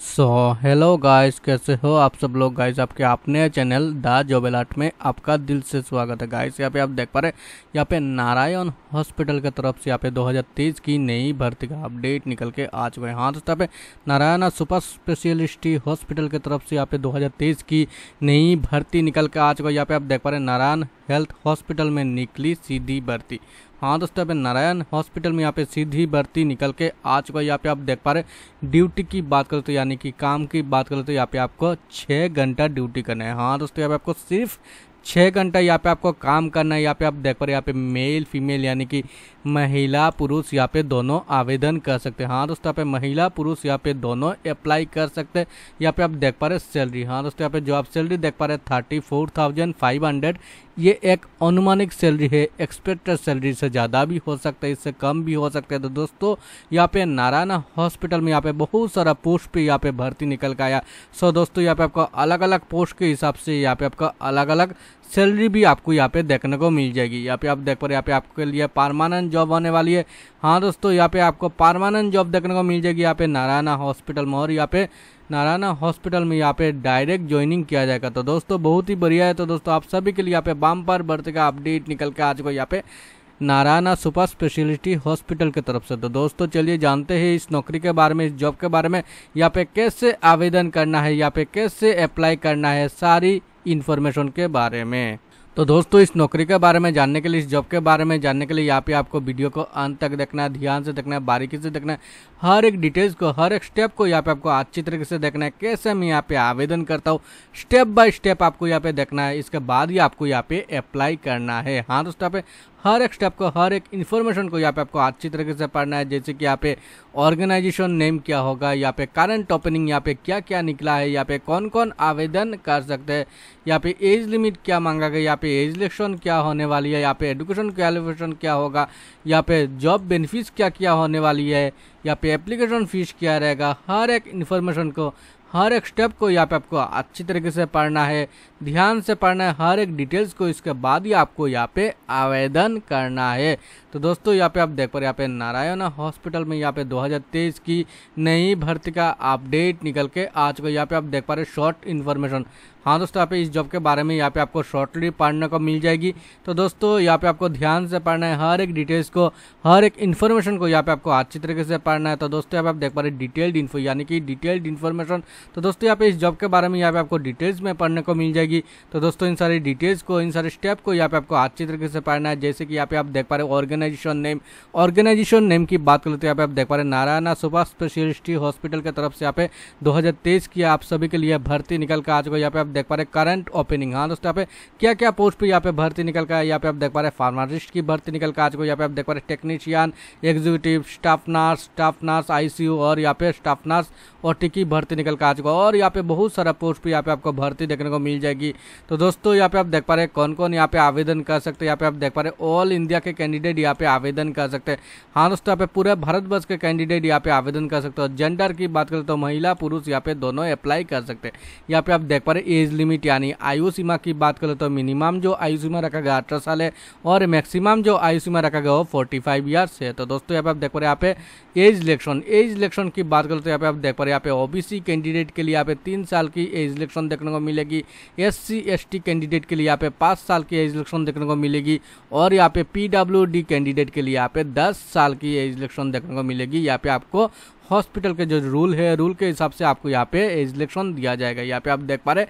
so hello guys कैसे हो आप सब लोग गाइस आपके अपने चैनल द जोबेलाट में आपका दिल से स्वागत है गाइस यहाँ पे आप देख पा रहे हैं यहाँ पे नारायण हॉस्पिटल की तरफ से यहाँ पे 2023 की नई भर्ती का अपडेट निकल के आ चुके हैं हाँ तो यहाँ पे नारायण सुपर स्पेशलिस्टी हॉस्पिटल की तरफ से यहाँ पे 2023 की नई भर्ती निकल के आ चुका है यहाँ पे आप देख पा रहे हैं नारायण हेल्थ हॉस्पिटल में निकली सीधी भर्ती हाँ दोस्तों यहाँ पे नारायण हॉस्पिटल में यहाँ पे सीधी भर्ती निकल के आ चुका है यहाँ पे आप देख पा रहे ड्यूटी की बात करें तो यानी कि काम की बात करें तो यहाँ पे आपको छः घंटा ड्यूटी करना है हाँ दोस्तों यहाँ पे आपको सिर्फ छः घंटा यहाँ पे आपको काम करना है यहाँ पे आप देख पा रहे यहाँ पे मेल फीमेल यानी कि महिला पुरुष यहाँ पे दोनों आवेदन कर सकते हैं हाँ दोस्तों यहाँ पे महिला पुरुष यहाँ पे दोनों अप्लाई कर सकते हैं यहाँ पे आप देख पा रहे सैलरी हाँ दोस्तों यहाँ पे जो आप सैलरी देख पा रहे thirty four thousand five hundred ये एक अनुमानिक सैलरी है एक्सपेक्टेड सैलरी से ज़्यादा भी हो सकता है इससे कम भी हो सकता है तो दोस्तों यहाँ पे नारायणा हॉस्पिटल में यहाँ पे बहुत सारा पोस्ट पे यहाँ पे भर्ती निकल के आया सो दोस्तों यहाँ पे आपका अलग अलग पोस्ट के हिसाब से यहाँ पे आपका अलग अलग सैलरी भी आपको यहाँ पे देखने को मिल जाएगी यहाँ पे आप देख पा रहे यहाँ पे आपके लिए परमानेंट जॉब होने वाली है हाँ दोस्तों यहाँ पे आपको परमानेंट जॉब देखने को मिल जाएगी यहाँ पे नारायणा हॉस्पिटल में और यहाँ पे नारायणा हॉस्पिटल में यहाँ पे डायरेक्ट ज्वाइनिंग किया जाएगा तो दोस्तों बहुत ही बढ़िया है तो दोस्तों आप सभी के लिए यहाँ पे बाम्पर बर्थ का अपडेट निकल के आज को यहाँ पे नारायणा सुपर स्पेशलिटी हॉस्पिटल की तरफ से तो दोस्तों चलिए जानते हैं इस नौकरी के बारे में इस जॉब के बारे में यहाँ पे कैसे आवेदन करना है यहाँ पे कैसे अप्लाई करना है सारी इन्फॉर्मेशन के बारे में तो दोस्तों इस नौकरी के बारे में जानने के लिए इस जॉब के बारे में जानने के लिए यहाँ पे आपको वीडियो को अंत तक देखना है ध्यान से देखना है बारीकी से देखना है हर एक डिटेल्स को हर एक स्टेप को यहाँ पे आपको अच्छी तरीके से देखना है कैसे मैं यहाँ पे आवेदन करता हूँ स्टेप बाय स्टेप आपको यहाँ पे देखना है इसके बाद ही आपको यहाँ पे अप्लाई करना है हाँ दोस्तों यहाँ पे हर एक स्टेप को हर एक इन्फॉर्मेशन को यहाँ पे आपको अच्छी तरीके से पढ़ना है जैसे कि यहाँ पे ऑर्गेनाइजेशन नेम क्या होगा यहाँ पे करंट ओपनिंग यहाँ पे क्या क्या निकला है यहाँ पे कौन कौन आवेदन कर सकते हैं यहाँ पे एज लिमिट क्या मांगा गया यहाँ पे एज इलेक्शन क्या होने वाली है यहाँ पे एडुकेशन क्वालिफिकेशन क्या होगा यहाँ पे जॉब बेनिफिट्स क्या क्या होने वाली है यहाँ पे एप्लीकेशन फीस क्या रहेगा हर एक इन्फॉर्मेशन को हर एक स्टेप को यहाँ पे आपको अच्छी तरीके से पढ़ना है ध्यान से पढ़ना है हर एक डिटेल्स को इसके बाद ही आपको यहाँ पे आवेदन करना है तो दोस्तों यहाँ पे आप देख पा रहे यहाँ पे नारायण हॉस्पिटल में यहाँ पे 2023 की नई भर्ती का अपडेट निकल के आ चुका यहाँ पे आप देख पा रहे शॉर्ट इन्फॉर्मेशन हाँ दोस्तों यहाँ पे इस जॉब के बारे में यहाँ पे आपको शॉर्टली पढ़ने को मिल जाएगी तो दोस्तों यहाँ पे आपको ध्यान से पढ़ना है हर एक डिटेल्स को हर एक इन्फॉर्मेशन को यहाँ पे आपको अच्छी तरीके से पढ़ना है तो दोस्तों यहाँ पे आप देख पा रहे डिटेल्ड इन्फो यानी कि डिटेल्ड इन्फॉर्मेशन तो दोस्तों यहाँ पे इस जॉब के बारे में यहाँ पे आपको डिटेल्स में पढ़ने को मिल जाएगी तो दोस्तों इन सारी डिटेल्स को इन सारे स्टेप को यहाँ पे आपको अच्छी तरीके से पढ़ना है जैसे कि यहाँ पे आप देख पा रहे ऑर्गेनाइजेशन नेम ऑर्गेनाइजेशन नेम की बात करें तो यहाँ पे आप देख पा रहे नारायणा सुपर स्पेशलिस्टी हॉस्पिटल की तरफ से यहाँ पे दो की आप सभी के लिए भर्ती निकल कर आज को यहाँ पे आप देख पा रहे करंट ओपनिंग हाँ दोस्तों यहाँ पे क्या क्या पोस्ट पर यहाँ पे भर्ती निकल का है यहाँ पे आप देख पा रहे फार्मासिस्ट की भर्ती निकल का आज को यहाँ पे आप देख पा रहे technician executive staff nurse staff nurse आई और यहाँ पे स्टाफ नर्स और टिकी भर्ती निकल का आज को और यहाँ पे बहुत सारा पोस्ट पर यहाँ पे आपको भर्ती देखने को मिल जाएगी तो दोस्तों यहाँ पे आप देख पा रहे कौन कौन यहाँ पे आवेदन कर सकते यहाँ पे आप देख पा रहे ऑल इंडिया के कैंडिडेट यहाँ पे आवेदन कर सकते हाँ दोस्तों यहाँ पे पूरे भारतवर्ष के कैंडिडेट यहाँ पे आवेदन कर सकते हो जेंडर की बात करें तो महिला पुरुष यहाँ पे दोनों अप्लाई कर सकते हैं यहाँ पे आप देख पा रहे एज लिमिट यानी आयु सीमा की बात करें तो मिनिमम जो आयु सीमा रखा गया अठारह साल है और मैक्सिमम जो आयु सीमा रखा गया वो फोर्टी फाइव ईयर्स है तो दोस्तों यहाँ पे आप देख पा रहे यहाँ पे एज इलेक्शन एज इलेक्शन की बात करें तो यहाँ पे आप देख पा रहे यहाँ पे ओबीसी कैंडिडेट के लिए यहाँ पे तीन साल की एज इलेक्शन देखने को मिलेगी एस सी कैंडिडेट के लिए यहाँ पे पाँच साल की एज इलेक्शन देखने को मिलेगी और यहाँ पे पी कैंडिडेट के लिए यहाँ पे दस साल की एज इलेक्शन देखने को मिलेगी यहाँ पे आपको हॉस्पिटल के जो रूल है रूल के हिसाब से आपको यहाँ पे इलेक्शन दिया जाएगा यहाँ पे आप देख पा रहे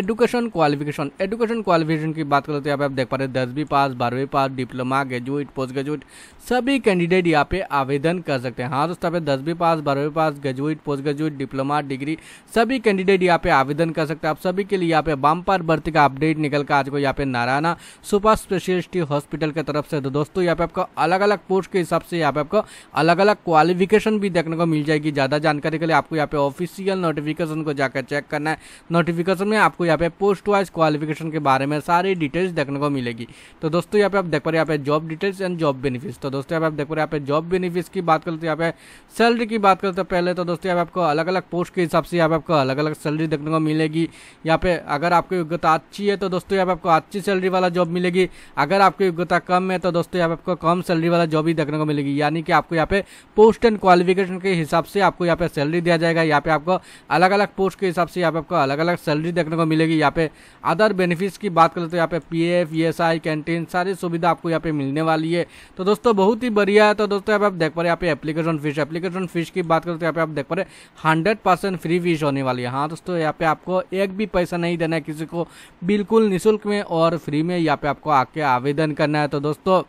एजुकेशन क्वालिफिकेशन एजुकेशन क्वालिफिकेशन की बात करते तो यहाँ पे आप देख पा रहे हैं दसवीं पास बारहवीं pass diploma graduate post graduate सभी कैंडिडेट यहाँ पे आवेदन कर सकते हैं हाँ दोस्तों यहाँ पे दसवीं पास बारहवीं pass graduate post graduate diploma degree सभी कैंडिडेट यहाँ पे आवेदन कर सकते हैं आप सभी के लिए यहाँ पे बामपार भर्ती का अपडेट निकल कर आज को यहाँ पे नारायणा सुपर स्पेशलिस्टी हॉस्पिटल की तरफ से तो दोस्तों यहाँ पे आपको अलग अलग पोस्ट के हिसाब से यहाँ पे आपको अलग अलग क्वालिफिकेशन भी देखने को मिल जाएगी ज़्यादा जानकारी के लिए आपको यहाँ पे ऑफिशियल नोटिफिकेशन को जाकर चेक करना है नोटिफिकेशन में आपको आपको यहाँ पे पोस्ट वाइज क्वालिफिकेशन के बारे में सारी डिटेल्स देखने को मिलेगी तो दोस्तों यहाँ पे आप देख पा रहे यहाँ पे job details and job benefits तो दोस्तों यहाँ पे आप देख पा रहे यहाँ पे जॉब बेनिफिट्स की बात करते यहाँ पे सैलरी की बात करते पहले तो दोस्तों यहाँ पे आपको अलग अलग पोस्ट के हिसाब से यहाँ पे आपको अलग अलग सैलरी देखने को मिलेगी यहाँ पे अगर आपकी योग्यता अच्छी है तो दोस्तों यहाँ पे आपको अच्छी सैलरी वाला जॉब मिलेगी अगर आपकी योग्यता कम है तो दोस्तों यहाँ पे आपको कम सैलरी वाला जॉब ही देखने को मिलेगी यानी कि आपको यहाँ पे पोस्ट एंड क्वालिफिकेशन के हिसाब से आपको यहाँ पे सैलरी दिया जाएगा यहाँ पे आपको अलग अलग पोस्ट के हिसाब से यहाँ पे आपको अलग अलग सैलरी देखने को मिलेगी यहाँ पे अदर बेनिफिट्स की बात करें तो यहाँ पे पीएफ ईएसआई कैंटीन सारी सुविधा आपको यहाँ पे मिलने वाली है तो दोस्तों बहुत ही बढ़िया है तो दोस्तों यहाँ पे आप देख पा रहे यहाँ पे एप्लीकेशन फीस एप्लीकेशन फीस की बात करें तो यहाँ पे आप देख पा रहे हंड्रेड परसेंट फ्री फीस होने वाली है हाँ दोस्तों यहाँ पे आपको एक भी पैसा नहीं देना है किसी को बिल्कुल निःशुल्क में और फ्री में यहाँ पे आपको आके आवेदन करना है तो दोस्तों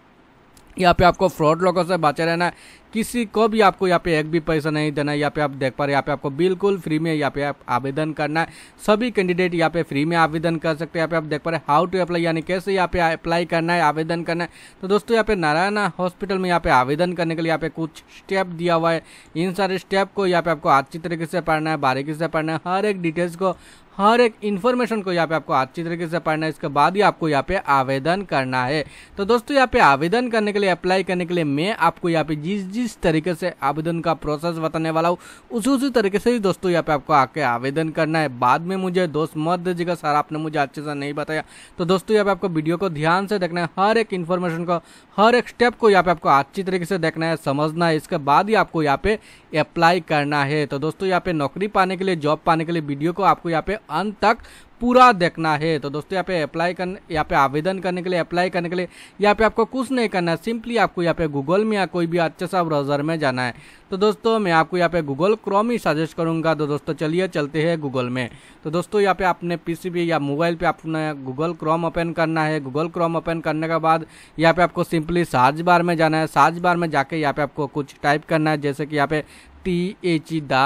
यहाँ पे आपको फ्रॉड लोगों से बचे रहना है किसी को भी आपको यहाँ पे एक भी पैसा नहीं देना है यहाँ पे आप देख पा रहे यहाँ पे आपको बिल्कुल फ्री में यहाँ पे आप आवेदन करना है सभी कैंडिडेट यहाँ पे फ्री में आवेदन कर सकते हैं यहाँ पे आप देख पा रहे हैं हाउ टू अप्लाई यानी कैसे यहाँ पे अप्लाई करना है आवेदन करना है तो दोस्तों यहाँ पे नारायणा हॉस्पिटल में यहाँ पे आवेदन करने के लिए यहाँ पे कुछ स्टेप दिया हुआ है इन सारे स्टेप को यहाँ पे आपको अच्छी तरीके से पढ़ना है बारीकी से पढ़ना है हर एक डिटेल्स को हर एक इन्फॉर्मेशन को यहाँ पे आपको अच्छी तरीके से पढ़ना है इसके बाद ही आपको यहाँ पे आवेदन करना है तो दोस्तों यहाँ पे आवेदन करने के लिए अप्लाई करने के लिए मैं आपको यहाँ पे जिस जिस जिस तरीके से आवेदन का प्रोसेस बताने वाला हूँ उसी उसी तरीके से ही दोस्तों यहाँ पे आपको आके आवेदन करना है बाद में मुझे दोस्त मत दीजिएगा सर आपने मुझे अच्छे से नहीं बताया तो दोस्तों यहाँ पे आपको वीडियो को ध्यान से देखना है हर एक इन्फॉर्मेशन को हर एक स्टेप को यहाँ पे आपको अच्छी तरीके से देखना है समझना है इसके बाद ही आपको यहाँ पे अप्लाई करना है तो दोस्तों यहाँ पे नौकरी पाने के लिए जॉब पाने के लिए वीडियो को आपको यहाँ पे अंत तक पूरा देखना है तो दोस्तों यहाँ पे अप्लाई करने यहाँ पे आवेदन करने के लिए अप्लाई करने के लिए यहाँ पे आपको कुछ नहीं करना है सिंपली आपको यहाँ पे गूगल में या कोई भी अच्छा सा ब्राउजर में जाना है तो दोस्तों मैं आपको यहाँ पे गूगल क्रोम ही सजेस्ट करूँगा तो दोस्तों चलिए चलते हैं गूगल में तो दोस्तों यहाँ पे आपने पीसीबी या मोबाइल पे आपने गूगल क्रोम ओपन करना है गूगल क्रोम ओपन करने के बाद यहाँ पे आपको सिंपली सार्च बार में जाना है सार्च बार में जाके यहाँ पे आपको कुछ टाइप करना है जैसे कि यहाँ पे T H E the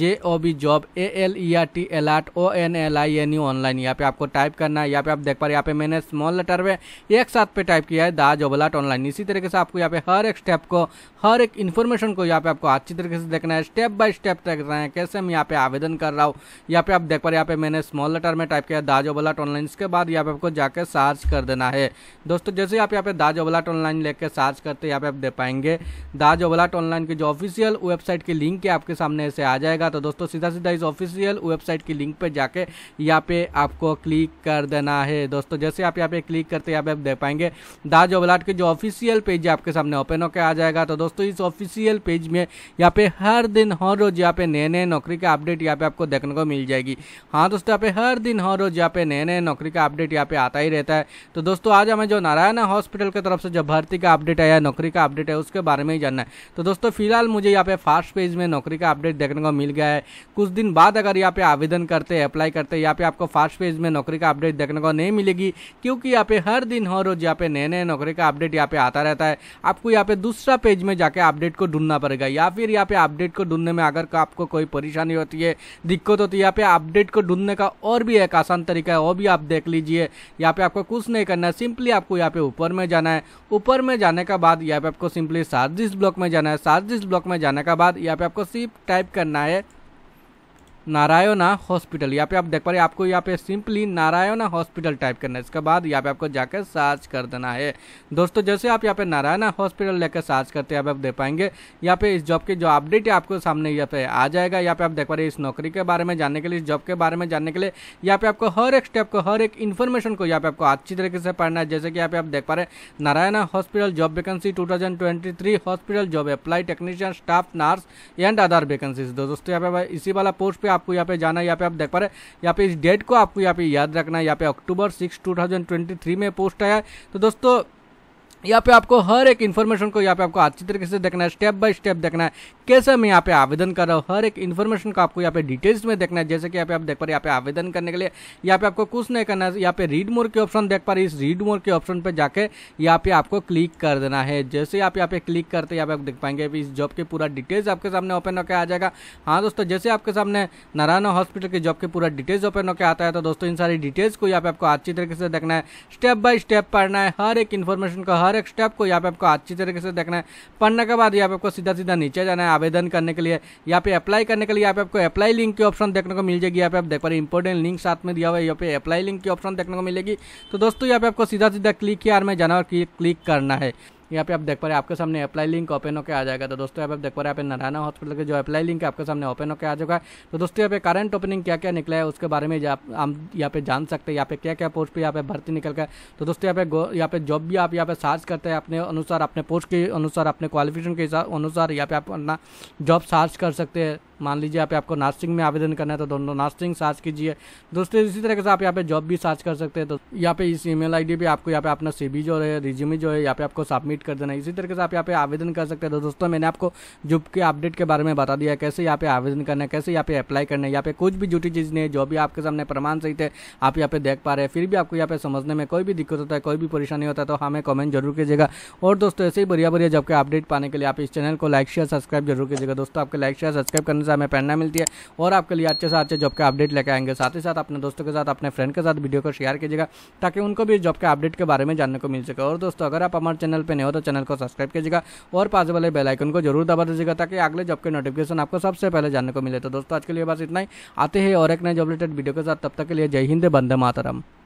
J O B job A L E R T alert O N L I N U online यहाँ पे आपको टाइप करना है यहाँ पे आप देख पा रहे यहाँ पे मैंने स्मॉल लेटर में एक साथ पे टाइप किया है दा जॉब एलाट ऑनलाइन इसी तरीके से आपको यहाँ पे हर एक स्टेप को हर एक इन्फॉर्मेशन को यहाँ पे आपको अच्छी तरीके से देखना है स्टेप बाय स्टेप देख रहे हैं कैसे हम यहाँ पे आवेदन कर रहा हूँ यहाँ पे आप देख पा रहे यहाँ पे मैंने स्मॉल लेटर में टाइप किया जॉब ओबलाट ऑनलाइन इसके बाद यहाँ पे आपको जाकर सर्च कर देना है दोस्तों जैसे आप यहाँ पे जॉब ओबलाट ऑनलाइन लेकर सर्च करते यहाँ पे आप दे पाएंगे जॉब ओबलाट ऑनलाइन की जो ऑफिशियल वेबसाइट की लिंक है आपके सामने ऐसे आ जाएगा तो दोस्तों सीधा सीधा इस ऑफिशियल वेबसाइट की लिंक पर जाके यहाँ पे आपको क्लिक कर देना है दोस्तों जैसे आप यहाँ पे क्लिक करते यहाँ पे आप दे पाएंगे दाज ओबलाट के जो ऑफिशियल पेज है आपके सामने ओपन होकर आ जाएगा तो दोस्तों इस ऑफिशियल पेज में यहाँ पे हर दिन हर रोज यहाँ पे नए नए नौकरी का अपडेट यहाँ पे आपको देखने को मिल जाएगी हाँ दोस्तों यहाँ पे हर दिन हर रोज यहाँ पे नए नए नौकरी का अपडेट यहाँ पे आता ही रहता है तो दोस्तों आज हमें जो नारायण हॉस्पिटल की तरफ से जो भर्ती का अपडेट आया नौकरी का अपडेट है उसके बारे में ही जानना है तो दोस्तों फिलहाल मुझे यहाँ पे फास्ट पेज पेज में नौकरी का अपडेट देखने को मिल गया है कुछ दिन बाद अगर यहाँ पे आवेदन करते हैं अप्लाई करते हैं यहाँ पे आपको फर्स्ट पेज में नौकरी का अपडेट देखने को नहीं मिलेगी क्योंकि यहाँ पे हर दिन हर रोज यहाँ पे नए नए नौकरी का अपडेट यहाँ पे आता रहता है आपको यहाँ पे दूसरा पेज में जाके अपडेट को ढूंढना पड़ेगा या फिर यहाँ पे अपडेट को ढूंढने में अगर आपको कोई परेशानी होती है दिक्कत होती है यहाँ पे अपडेट को ढूंढने का और भी एक आसान तरीका है वो भी आप देख लीजिए यहाँ पे आपको कुछ नहीं करना है सिंपली आपको यहाँ पे ऊपर में जाना है ऊपर में जाने के बाद यहाँ पे आपको सिंपली सार्जिस ब्लॉक में जाना है सार्जिस ब्लॉक में जाने के बाद यहाँ पे आपको सिर्फ टाइप करना है नारायणा हॉस्पिटल यहाँ पे आप देख पा रहे हैं आपको यहाँ पे सिंपली नारायणा हॉस्पिटल टाइप करना है इसके बाद यहाँ पे आपको जाकर सर्च कर देना है दोस्तों जैसे आप यहाँ पे नारायणा हॉस्पिटल लेकर सर्च करते हैं आप दे पाएंगे यहाँ पे इस जॉब की जो अपडेट है आपको सामने यहाँ पे आ जाएगा यहाँ पे आप देख पा रहे हैं इस नौकरी के बारे में जानने के लिए इस जॉब के बारे में जानने के लिए यहाँ पे आपको हर एक स्टेप को हर एक इन्फॉर्मेशन को यहाँ पे आपको अच्छी तरीके से पढ़ना है जैसे कि यहाँ पे आप देख पा रहे हैं Narayana hospital job vacancy to hospital job apply technician staff nurse and other vacancies दोस्तों यहाँ पे इसी वाला पोस्ट पे आपको यहाँ पे जाना है यहाँ पे आप देख पा रहे हैं यहाँ पे इस डेट को आपको यहाँ पे याद रखना है यहाँ पे अक्टूबर सिक्स टू में पोस्ट आया तो दोस्तों यहाँ पे आपको हर एक इन्फॉर्मेशन को यहाँ पे आपको अच्छी तरीके से देखना है स्टेप बाय स्टेप देखना है कैसे मैं यहाँ पे आवेदन कर रहा हूँ हर एक इन्फॉर्मेशन को आपको यहाँ पे डिटेल्स में देखना है जैसे कि यहाँ पे आप देख पा रहे यहाँ पे आवेदन करने के लिए यहाँ पे आपको कुछ नहीं करना है यहाँ पे रीड मोर के ऑप्शन देख पा रहे इस रीड मोर के ऑप्शन पर जाकर यहाँ पे आपको क्लिक कर देना है जैसे आप यहाँ पे क्लिक करते यहाँ पे आप देख पाएंगे इस जॉब के पूरा डिटेल्स आपके सामने ओपन होकर आ जाएगा हाँ दोस्तों जैसे आपके सामने नारायणा हॉस्पिटल की जॉब के पूरा डिटेल्स ओपन होकर आता है तो दोस्तों इन सारी डिटेल्स को यहाँ पे आपको अच्छी तरीके से देखना है स्टेप बाय स्टेप पढ़ना है हर एक इन्फॉर्मेशन का हर हर एक स्टेप को यहाँ पे आपको अच्छी तरीके से देखना है पढ़ने के बाद यहाँ पे आपको सीधा सीधा नीचे जाना है आवेदन करने के लिए यहाँ पे अप्लाई करने के लिए यहाँ पे आपको अप्लाई लिंक की ऑप्शन देखने को मिल जाएगी यहाँ पे आप देख पा रहे इंपॉर्टेंट लिंक साथ में दिया हुआ है यहाँ पे अप्लाई लिंक की ऑप्शन देखने को मिलेगी तो दोस्तों यहाँ पे आपको सीधा सीधा क्लिक किया और जाना और क्लिक करना है यहाँ पे आप देख पा रहे हैं आपके सामने अप्लाई लिंक ओपन होकर आ जाएगा तो दोस्तों यहाँ पे देख पा रहे हैं आप नारायणा हॉस्पिटल के जो अप्लाई लिंक आपके सामने ओपन होकर आ जाएगा तो दोस्तों यहाँ पे करंट ओपनिंग क्या क्या निकला है उसके बारे में आप यहाँ पे जान सकते हैं यहाँ पे क्या क्या पोस्ट पर यहाँ पे भर्ती निकल गया तो दोस्तों यहाँ पे यहाँ पे जॉब भी आप यहाँ पे सर्च करते हैं अपने अनुसार अपने पोस्ट के अनुसार अपने क्वालिफिकेशन के अनुसार यहाँ पे आप अपना जॉब सर्च कर सकते हैं मान लीजिए आप आपको नास्टिंग में आवेदन करना है तो दोनों नास्टिंग सर्च कीजिए दोस्तों इसी तरीके से आप यहाँ पे जॉब भी सर्च कर सकते हैं तो यहाँ पे इस ईमेल आईडी पे आपको यहाँ पे अपना सीबी जो है रिज्यूमे जो है यहाँ पे आपको सबमिट कर देना है इसी तरीके से आप यहाँ पे आवेदन कर सकते हैं तो दोस्तों मैंने आपको जॉब के अपडेट के बारे में बता दिया कैसे यहाँ पे आवेदन करना है कैसे यहाँ पे अप्लाई करना है यहाँ पे कुछ भी झूठी चीज़ नहीं है जो भी आपके सामने प्रमाण सहित है आप यहाँ पे देख पा रहे हैं फिर भी आपको यहाँ पे समझने में कोई भी दिक्कत होता है कोई भी परेशानी होता है तो हमें कमेंट जरूर कीजिएगा और दोस्तों ऐसे ही बढ़िया बढ़िया जॉब के अपडेट पाने के लिए आप इस चैनल को लाइक शेयर सब्सक्राइब जरूर कीजिएगा दोस्तों आपके लाइक शेयर सब्सक्राइब करने से हमें पहनना मिलती है और आपके लिए अच्छे से अच्छे जॉब के अपडेट लेकर आएंगे साथ ही साथ अपने दोस्तों के साथ अपने फ्रेंड के साथ वीडियो को शेयर कीजिएगा ताकि उनको भी जॉब के अपडेट के बारे में जानने को मिल सके और दोस्तों अगर आप हमारे चैनल पर नहीं हो तो चैनल को सब्सक्राइब कीजिएगा और पास वाले बेलाइकन को जरूर दबा दीजिएगा ताकि अगले जॉब के नोटिफिकेशन आपको सबसे पहले जानने को मिले तो दोस्तों आज के लिए बस इतना ही आते हैं और एक नए जॉब रिलेटेड वीडियो के साथ तब तक के लिए जय हिंद बंदे मातरम